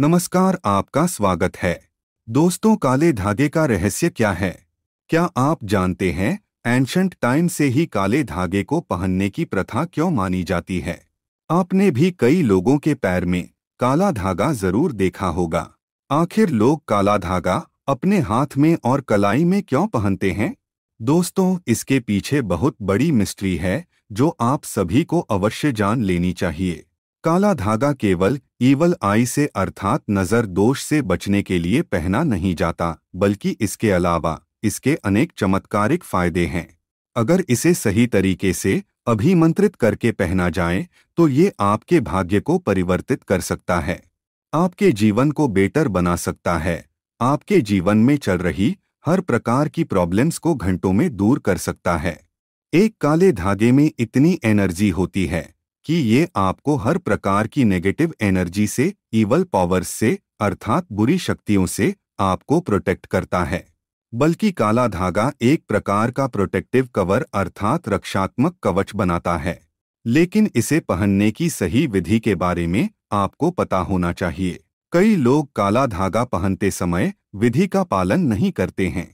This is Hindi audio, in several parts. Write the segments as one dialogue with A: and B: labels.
A: नमस्कार आपका स्वागत है दोस्तों काले धागे का रहस्य क्या है क्या आप जानते हैं एंशंट टाइम से ही काले धागे को पहनने की प्रथा क्यों मानी जाती है आपने भी कई लोगों के पैर में काला धागा जरूर देखा होगा आखिर लोग काला धागा अपने हाथ में और कलाई में क्यों पहनते हैं दोस्तों इसके पीछे बहुत बड़ी मिस्ट्री है जो आप सभी को अवश्य जान लेनी चाहिए काला धागा केवल ईवल आई से अर्थात नज़र दोष से बचने के लिए पहना नहीं जाता बल्कि इसके अलावा इसके अनेक चमत्कारिक फायदे हैं अगर इसे सही तरीके से अभिमंत्रित करके पहना जाए तो ये आपके भाग्य को परिवर्तित कर सकता है आपके जीवन को बेटर बना सकता है आपके जीवन में चल रही हर प्रकार की प्रॉब्लम्स को घंटों में दूर कर सकता है एक काले धागे में इतनी एनर्जी होती है कि ये आपको हर प्रकार की नेगेटिव एनर्जी से इवल पावर्स से अर्थात बुरी शक्तियों से आपको प्रोटेक्ट करता है बल्कि काला धागा एक प्रकार का प्रोटेक्टिव कवर अर्थात रक्षात्मक कवच बनाता है लेकिन इसे पहनने की सही विधि के बारे में आपको पता होना चाहिए कई लोग काला धागा पहनते समय विधि का पालन नहीं करते हैं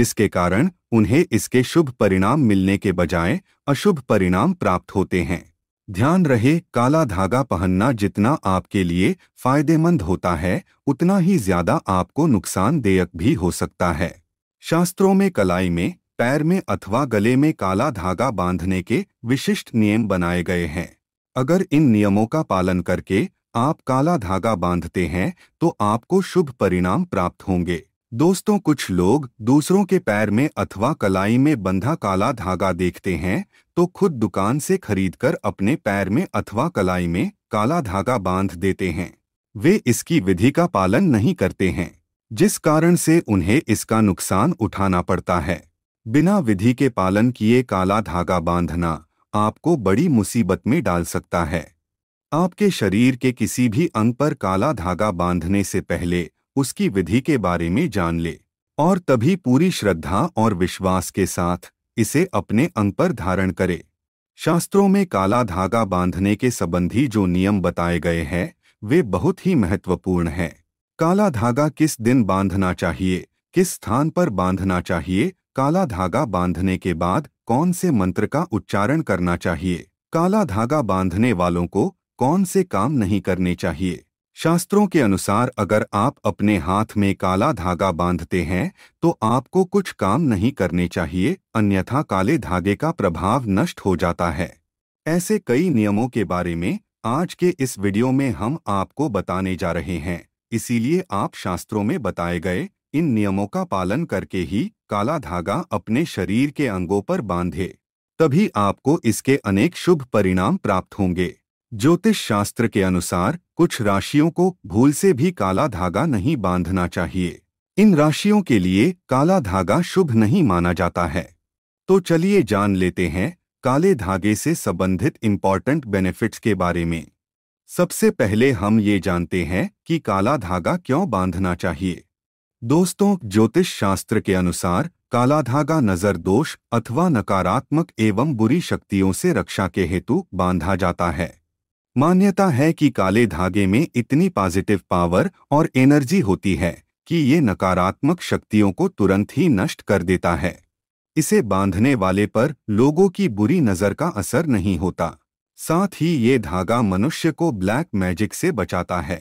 A: जिसके कारण उन्हें इसके शुभ परिणाम मिलने के बजाय अशुभ परिणाम प्राप्त होते हैं ध्यान रहे काला धागा पहनना जितना आपके लिए फायदेमंद होता है उतना ही ज्यादा आपको नुकसानदेयक भी हो सकता है शास्त्रों में कलाई में पैर में अथवा गले में काला धागा बांधने के विशिष्ट नियम बनाए गए हैं अगर इन नियमों का पालन करके आप काला धागा बांधते हैं तो आपको शुभ परिणाम प्राप्त होंगे दोस्तों कुछ लोग दूसरों के पैर में अथवा कलाई में बंधा काला धागा देखते हैं तो खुद दुकान से खरीदकर अपने पैर में अथवा कलाई में काला धागा बांध देते हैं वे इसकी विधि का पालन नहीं करते हैं जिस कारण से उन्हें इसका नुकसान उठाना पड़ता है बिना विधि के पालन किए काला धागा बांधना आपको बड़ी मुसीबत में डाल सकता है आपके शरीर के किसी भी अंग पर काला धागा बांधने से पहले उसकी विधि के बारे में जान ले और तभी पूरी श्रद्धा और विश्वास के साथ इसे अपने अंग पर धारण करे शास्त्रों में काला धागा बांधने के संबंधी जो नियम बताए गए हैं वे बहुत ही महत्वपूर्ण हैं काला धागा किस दिन बांधना चाहिए किस स्थान पर बांधना चाहिए काला धागा बांधने के बाद कौन से मंत्र का उच्चारण करना चाहिए काला धागा बांधने वालों को कौन से काम नहीं करने चाहिए शास्त्रों के अनुसार अगर आप अपने हाथ में काला धागा बांधते हैं तो आपको कुछ काम नहीं करने चाहिए अन्यथा काले धागे का प्रभाव नष्ट हो जाता है ऐसे कई नियमों के बारे में आज के इस वीडियो में हम आपको बताने जा रहे हैं इसीलिए आप शास्त्रों में बताए गए इन नियमों का पालन करके ही काला धागा अपने शरीर के अंगों पर बांधे तभी आपको इसके अनेक शुभ परिणाम प्राप्त होंगे ज्योतिष शास्त्र के अनुसार कुछ राशियों को भूल से भी काला धागा नहीं बांधना चाहिए इन राशियों के लिए काला धागा शुभ नहीं माना जाता है तो चलिए जान लेते हैं काले धागे से संबंधित इम्पॉर्टेंट बेनिफिट्स के बारे में सबसे पहले हम ये जानते हैं कि काला धागा क्यों बांधना चाहिए दोस्तों ज्योतिष शास्त्र के अनुसार काला धागा नजर दोष अथवा नकारात्मक एवं बुरी शक्तियों से रक्षा के हेतु बांधा जाता है मान्यता है कि काले धागे में इतनी पॉजिटिव पावर और एनर्जी होती है कि ये नकारात्मक शक्तियों को तुरंत ही नष्ट कर देता है इसे बांधने वाले पर लोगों की बुरी नज़र का असर नहीं होता साथ ही ये धागा मनुष्य को ब्लैक मैजिक से बचाता है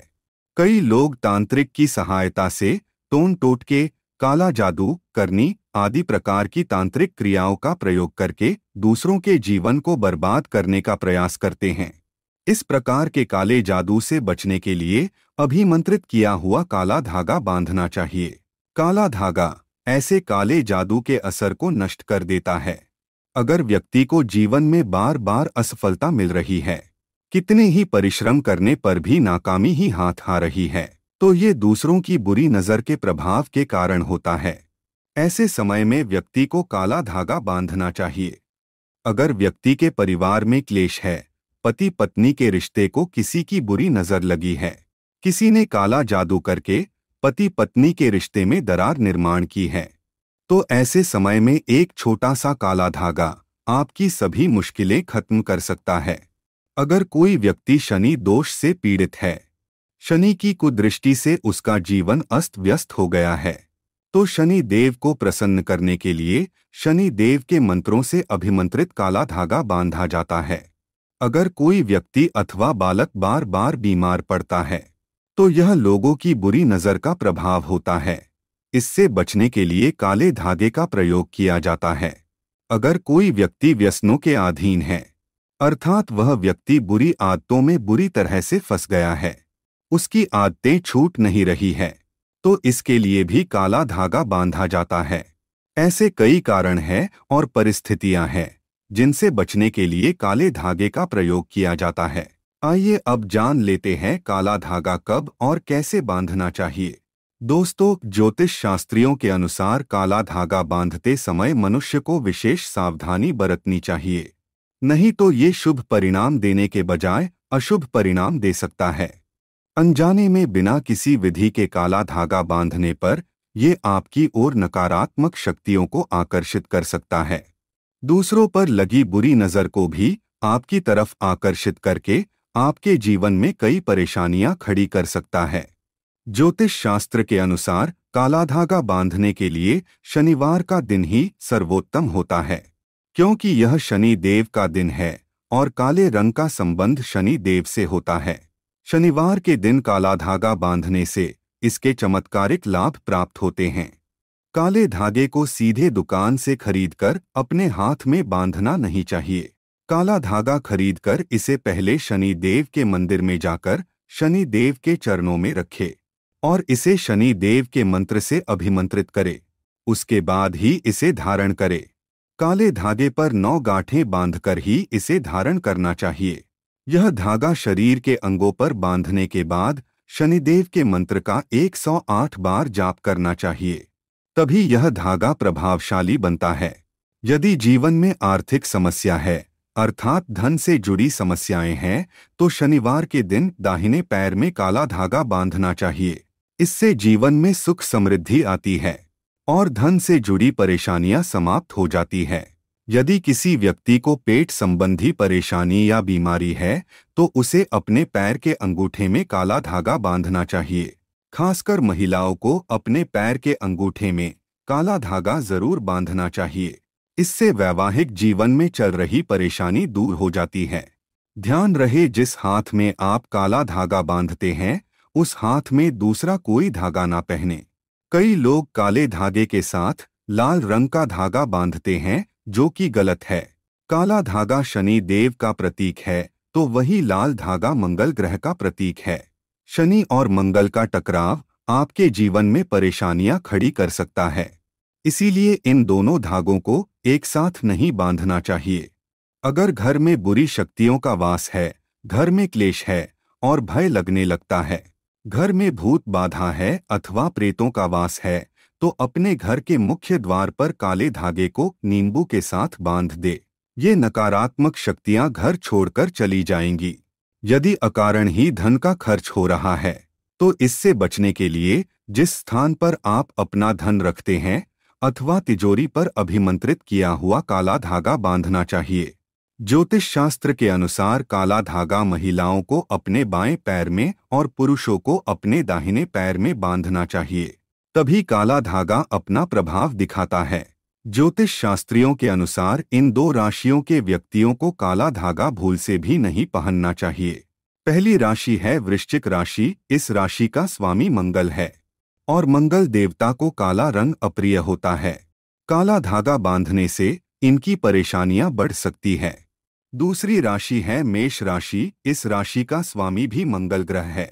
A: कई लोग तांत्रिक की सहायता से टोन टोटके काला जादू करनी आदि प्रकार की तांत्रिक क्रियाओं का प्रयोग करके दूसरों के जीवन को बर्बाद करने का प्रयास करते हैं इस प्रकार के काले जादू से बचने के लिए अभिमंत्रित किया हुआ काला धागा बांधना चाहिए काला धागा ऐसे काले जादू के असर को नष्ट कर देता है अगर व्यक्ति को जीवन में बार बार असफलता मिल रही है कितने ही परिश्रम करने पर भी नाकामी ही हाथ आ रही है तो ये दूसरों की बुरी नज़र के प्रभाव के कारण होता है ऐसे समय में व्यक्ति को काला धागा बांधना चाहिए अगर व्यक्ति के परिवार में क्लेश है पति पत्नी के रिश्ते को किसी की बुरी नजर लगी है किसी ने काला जादू करके पति पत्नी के रिश्ते में दरार निर्माण की है तो ऐसे समय में एक छोटा सा काला धागा आपकी सभी मुश्किलें खत्म कर सकता है अगर कोई व्यक्ति शनि दोष से पीड़ित है शनि की कुदृष्टि से उसका जीवन अस्त व्यस्त हो गया है तो शनि देव को प्रसन्न करने के लिए शनि देव के मंत्रों से अभिमंत्रित काला धागा बांधा जाता है अगर कोई व्यक्ति अथवा बालक बार बार बीमार पड़ता है तो यह लोगों की बुरी नज़र का प्रभाव होता है इससे बचने के लिए काले धागे का प्रयोग किया जाता है अगर कोई व्यक्ति व्यसनों के अधीन है अर्थात वह व्यक्ति बुरी आदतों में बुरी तरह से फंस गया है उसकी आदतें छूट नहीं रही है तो इसके लिए भी काला धागा बांधा जाता है ऐसे कई कारण हैं और परिस्थितियां हैं जिनसे बचने के लिए काले धागे का प्रयोग किया जाता है आइए अब जान लेते हैं काला धागा कब और कैसे बांधना चाहिए दोस्तों ज्योतिष शास्त्रियों के अनुसार काला धागा बांधते समय मनुष्य को विशेष सावधानी बरतनी चाहिए नहीं तो ये शुभ परिणाम देने के बजाय अशुभ परिणाम दे सकता है अनजाने में बिना किसी विधि के काला धागा बांधने पर ये आपकी ओर नकारात्मक शक्तियों को आकर्षित कर सकता है दूसरों पर लगी बुरी नज़र को भी आपकी तरफ आकर्षित करके आपके जीवन में कई परेशानियां खड़ी कर सकता है ज्योतिष शास्त्र के अनुसार काला धागा बांधने के लिए शनिवार का दिन ही सर्वोत्तम होता है क्योंकि यह शनि देव का दिन है और काले रंग का संबंध शनि देव से होता है शनिवार के दिन काला धागा बांधने से इसके चमत्कारिक लाभ प्राप्त होते हैं काले धागे को सीधे दुकान से खरीदकर अपने हाथ में बांधना नहीं चाहिए काला धागा खरीदकर इसे पहले शनि देव के मंदिर में जाकर शनि देव के चरणों में रखे और इसे शनि देव के मंत्र से अभिमंत्रित करे उसके बाद ही इसे धारण करे काले धागे पर नौ गांठें बांधकर ही इसे धारण करना चाहिए यह धागा शरीर के अंगों पर बांधने के बाद शनिदेव के मंत्र का 108 बार जाप करना चाहिए तभी यह धागा प्रभावशाली बनता है यदि जीवन में आर्थिक समस्या है अर्थात धन से जुड़ी समस्याएं हैं तो शनिवार के दिन दाहिने पैर में काला धागा बांधना चाहिए इससे जीवन में सुख समृद्धि आती है और धन से जुड़ी परेशानियां समाप्त हो जाती है यदि किसी व्यक्ति को पेट संबंधी परेशानी या बीमारी है तो उसे अपने पैर के अंगूठे में काला धागा बांधना चाहिए खासकर महिलाओं को अपने पैर के अंगूठे में काला धागा जरूर बांधना चाहिए इससे वैवाहिक जीवन में चल रही परेशानी दूर हो जाती है ध्यान रहे जिस हाथ में आप काला धागा बांधते हैं उस हाथ में दूसरा कोई धागा ना पहने कई लोग काले धागे के साथ लाल रंग का धागा बांधते हैं जो कि गलत है काला धागा शनि देव का प्रतीक है तो वही लाल धागा मंगल ग्रह का प्रतीक है शनि और मंगल का टकराव आपके जीवन में परेशानियां खड़ी कर सकता है इसीलिए इन दोनों धागों को एक साथ नहीं बांधना चाहिए अगर घर में बुरी शक्तियों का वास है घर में क्लेश है और भय लगने लगता है घर में भूत बाधा है अथवा प्रेतों का वास है तो अपने घर के मुख्य द्वार पर काले धागे को नींबू के साथ बांध दे ये नकारात्मक शक्तियां घर छोड़कर चली जाएंगी यदि अकारण ही धन का खर्च हो रहा है तो इससे बचने के लिए जिस स्थान पर आप अपना धन रखते हैं अथवा तिजोरी पर अभिमंत्रित किया हुआ काला धागा बांधना चाहिए ज्योतिष शास्त्र के अनुसार काला धागा महिलाओं को अपने बाएं पैर में और पुरुषों को अपने दाहिने पैर में बांधना चाहिए तभी काला धागा अपना प्रभाव दिखाता है ज्योतिष शास्त्रियों के अनुसार इन दो राशियों के व्यक्तियों को काला धागा भूल से भी नहीं पहनना चाहिए पहली राशि है वृश्चिक राशि इस राशि का स्वामी मंगल है और मंगल देवता को काला रंग अप्रिय होता है काला धागा बांधने से इनकी परेशानियां बढ़ सकती है दूसरी राशि है मेष राशि इस राशि का स्वामी भी मंगल ग्रह है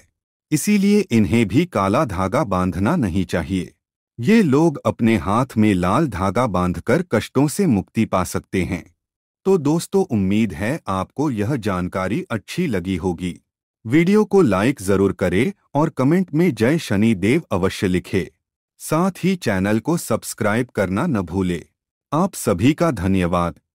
A: इसीलिए इन्हें भी काला धागा बांधना नहीं चाहिए ये लोग अपने हाथ में लाल धागा बांधकर कष्टों से मुक्ति पा सकते हैं तो दोस्तों उम्मीद है आपको यह जानकारी अच्छी लगी होगी वीडियो को लाइक जरूर करें और कमेंट में जय शनि देव अवश्य लिखें साथ ही चैनल को सब्सक्राइब करना न भूलें आप सभी का धन्यवाद